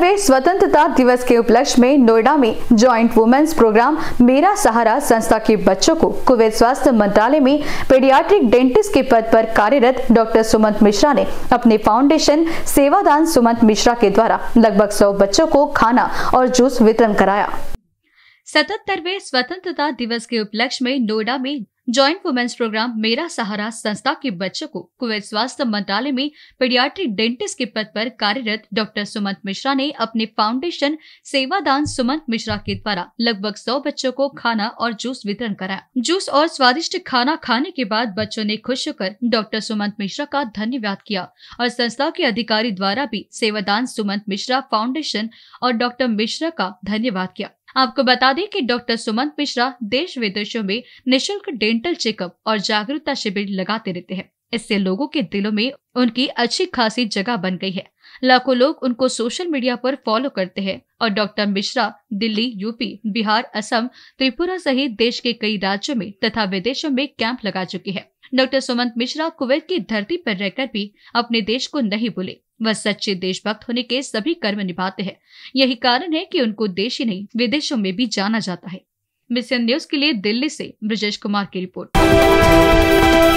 इक्यानवे स्वतंत्रता दिवस के उपलक्ष्य में नोएडा में ज्वाइंट वुमेन्स प्रोग्राम मेरा सहारा संस्था के बच्चों को कुवैत स्वास्थ्य मंत्रालय में पेडियाट्रिक डेंटिस्ट के पद पर कार्यरत डॉक्टर सुमंत मिश्रा ने अपने फाउंडेशन सेवादान सुमंत मिश्रा के द्वारा लगभग सौ बच्चों को खाना और जूस वितरण कराया सतहत्तरवे स्वतंत्रता दिवस के उपलक्ष्य में नोएडा में ज्वाइंट वुमेन्स प्रोग्राम मेरा सहारा संस्था के बच्चों को कुवैत स्वास्थ्य मंत्रालय में पीडियाट्रिक डेंटिस्ट के पद पर कार्यरत डॉक्टर सुमंत मिश्रा ने अपने फाउंडेशन सेवादान सुमंत मिश्रा के द्वारा लगभग सौ बच्चों को खाना और जूस वितरण कराया जूस और स्वादिष्ट खाना खाने के बाद बच्चों ने खुश होकर डॉक्टर सुमंत मिश्रा का धन्यवाद किया और संस्था के अधिकारी द्वारा भी सेवादान सुमंत मिश्रा फाउंडेशन और डॉक्टर मिश्रा का धन्यवाद किया आपको बता दें कि डॉक्टर सुमंत मिश्रा देश विदेशों में निशुल्क डेंटल चेकअप और जागरूकता शिविर लगाते रहते हैं इससे लोगों के दिलों में उनकी अच्छी खासी जगह बन गई है लाखों लोग उनको सोशल मीडिया पर फॉलो करते हैं और डॉक्टर मिश्रा दिल्ली यूपी बिहार असम त्रिपुरा सहित देश के कई राज्यों में तथा विदेशों में कैंप लगा चुकी है डॉक्टर सुमंत मिश्रा कुवैत की धरती पर रहकर भी अपने देश को नहीं भूले वह सच्चे देशभक्त होने के सभी कर्म निभाते हैं यही कारण है कि उनको देश ही नहीं विदेशों में भी जाना जाता है मिशन न्यूज के लिए दिल्ली से ब्रजेश कुमार की रिपोर्ट